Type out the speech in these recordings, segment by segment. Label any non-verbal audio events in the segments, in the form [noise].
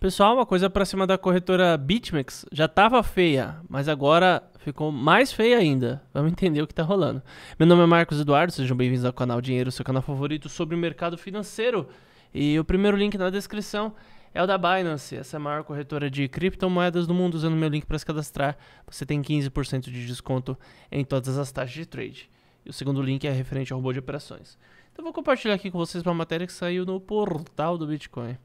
Pessoal, uma coisa para cima da corretora BitMEX já tava feia, mas agora ficou mais feia ainda. Vamos entender o que tá rolando. Meu nome é Marcos Eduardo, sejam bem-vindos ao canal Dinheiro, seu canal favorito sobre o mercado financeiro. E o primeiro link na descrição é o da Binance, essa é a maior corretora de criptomoedas do mundo. Usando meu link para se cadastrar, você tem 15% de desconto em todas as taxas de trade. E o segundo link é referente ao robô de operações. Então vou compartilhar aqui com vocês uma matéria que saiu no portal do Bitcoin.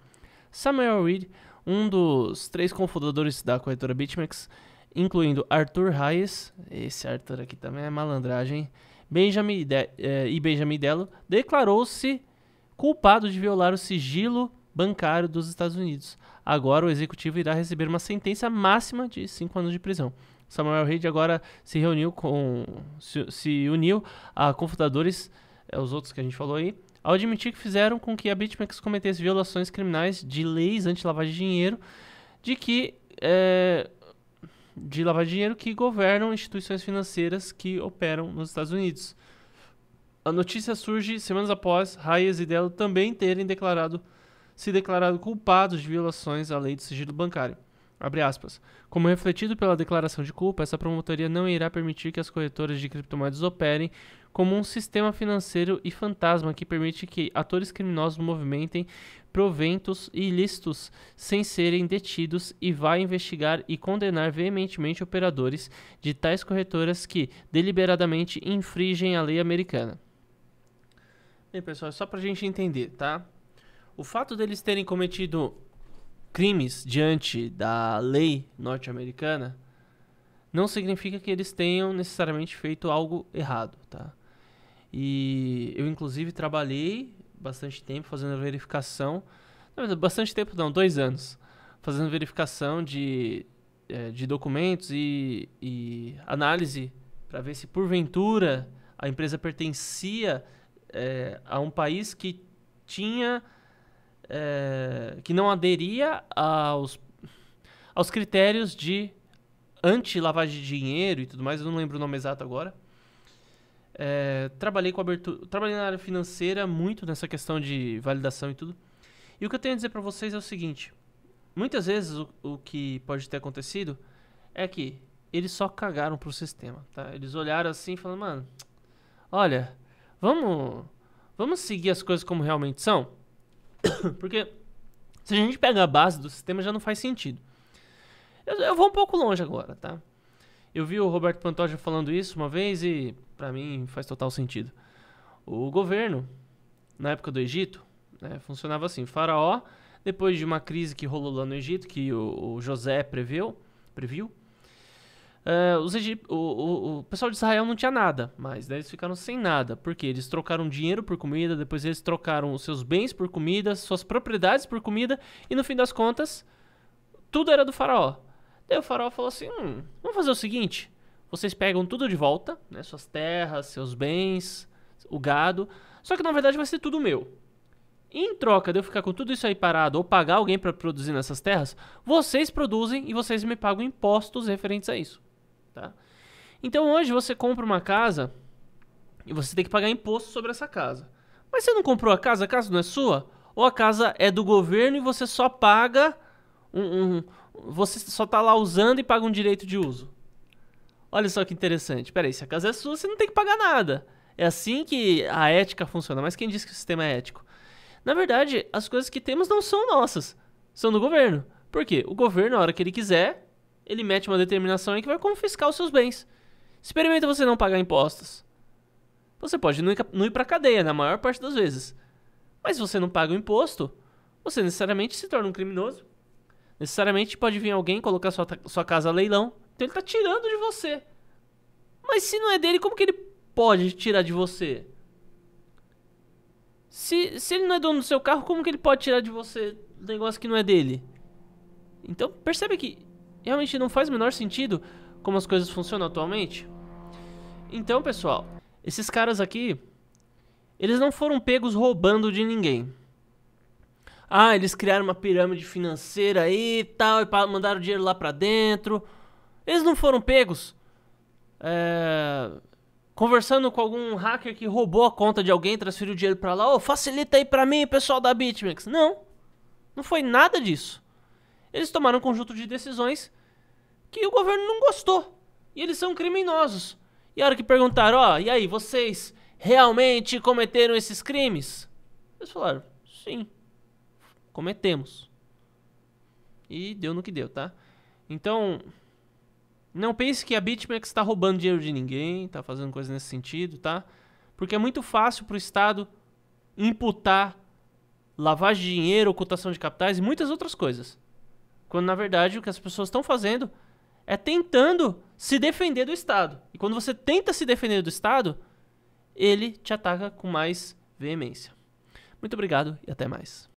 Samuel Reed, um dos três cofundadores da corretora BitMEX, incluindo Arthur Hayes, esse Arthur aqui também é malandragem, Benjamin de eh, e Benjamin Dello, declarou-se culpado de violar o sigilo bancário dos Estados Unidos. Agora o executivo irá receber uma sentença máxima de cinco anos de prisão. Samuel Reid agora se reuniu com se, se uniu a computadores, é, os outros que a gente falou aí, ao admitir que fizeram com que a BitMEX cometesse violações criminais de leis anti-lavagem de dinheiro, de que é, de lavagem de dinheiro que governam instituições financeiras que operam nos Estados Unidos. A notícia surge semanas após Hayes e Delo também terem declarado se declarado culpados de violações à lei de sigilo bancário. Aspas, Como refletido pela declaração de culpa, essa promotoria não irá permitir que as corretoras de criptomoedas operem como um sistema financeiro e fantasma que permite que atores criminosos movimentem proventos ilícitos sem serem detidos e vai investigar e condenar veementemente operadores de tais corretoras que deliberadamente infringem a lei americana. Bem, pessoal, só para a gente entender, tá? O fato deles terem cometido crimes diante da lei norte-americana, não significa que eles tenham necessariamente feito algo errado, tá? E eu, inclusive, trabalhei bastante tempo fazendo verificação. bastante tempo não, dois anos. Fazendo verificação de, é, de documentos e, e análise para ver se, porventura, a empresa pertencia é, a um país que tinha eh, que não aderia aos, aos critérios de anti-lavagem de dinheiro e tudo mais, eu não lembro o nome exato agora. É, trabalhei com abertura, trabalhei na área financeira muito nessa questão de validação e tudo. E o que eu tenho a dizer para vocês é o seguinte: muitas vezes o, o, que pode ter acontecido é que eles só cagaram pro sistema, tá? Eles olharam assim, falando, mano, olha, vamos, vamos seguir as coisas como realmente são. [coughs] Porque se a gente pega a base do sistema, já não faz sentido. Eu, eu vou um pouco longe agora, tá? Eu vi o Roberto Pantoja falando isso uma vez e, para mim, faz total sentido. O governo, na época do Egito, né, funcionava assim: Faraó, depois de uma crise que rolou lá no Egito, que o, o José preveu, previu, Uh, os egip... O, o, o, pessoal de Israel não tinha nada, mas eles ficaram sem nada, porque eles trocaram dinheiro por comida, depois eles trocaram os seus bens por comida, suas propriedades por comida, e no fim das contas, tudo era do faraó. Daí o faraó falou assim: hum, vamos fazer o seguinte: vocês pegam tudo de volta, né, suas terras, seus bens, o gado, só que na verdade vai ser tudo meu. E em troca de eu ficar com tudo isso aí parado ou pagar alguém para produzir nessas terras, vocês produzem e vocês me pagam impostos referentes a isso. Tá? Então hoje você compra uma casa e você tem que pagar imposto sobre essa casa. Mas você não comprou a casa, a casa não é sua? Ou a casa é do governo e você só paga um. um você só está lá usando e paga um direito de uso. Olha só que interessante. Peraí, se a casa é sua, você não tem que pagar nada. É assim que a ética funciona. Mas quem diz que o sistema é ético? Na verdade, as coisas que temos não são nossas, são do governo. Por quê? O governo, na hora que ele quiser, ele mete uma determinação aí que vai confiscar os seus bens. Experimenta você não pagar impostos. Você pode não ir para cadeia na maior parte das vezes. Mas se você não paga o imposto, você necessariamente se torna um criminoso. Necessariamente pode vir alguém colocar sua, sua casa a leilão. Então ele tá tirando de você. Mas se não é dele, como que ele pode tirar de você? Se, se ele não é dono do seu carro, como que ele pode tirar de você um negócio que não é dele? Então percebe que realmente não faz o menor sentido como as coisas funcionam atualmente. Então, pessoal, esses caras aqui, eles não foram pegos roubando de ninguém. Ah, eles criaram uma pirâmide financeira aí e tal, e mandaram dinheiro lá pra dentro. Eles não foram pegos é, conversando com algum hacker que roubou a conta de alguém, transferiu dinheiro pra lá. Ô, oh, facilita aí pra mim, pessoal da BitMEX. Não, não foi nada disso eles tomaram um conjunto de decisões que o governo não gostou. E eles são criminosos. E a hora que perguntaram, ó, oh, e aí, vocês realmente cometeram esses crimes? Eles falaram, sim, cometemos. E deu no que deu, tá? Então, não pense que a BitMEX está roubando dinheiro de ninguém, está fazendo coisa nesse sentido, tá? Porque é muito fácil para o Estado imputar lavagem de dinheiro, ocultação de capitais e muitas outras coisas. Quando na verdade o que as pessoas estão fazendo é tentando se defender do Estado. E quando você tenta se defender do Estado, ele te ataca com mais veemência. Muito obrigado e até mais.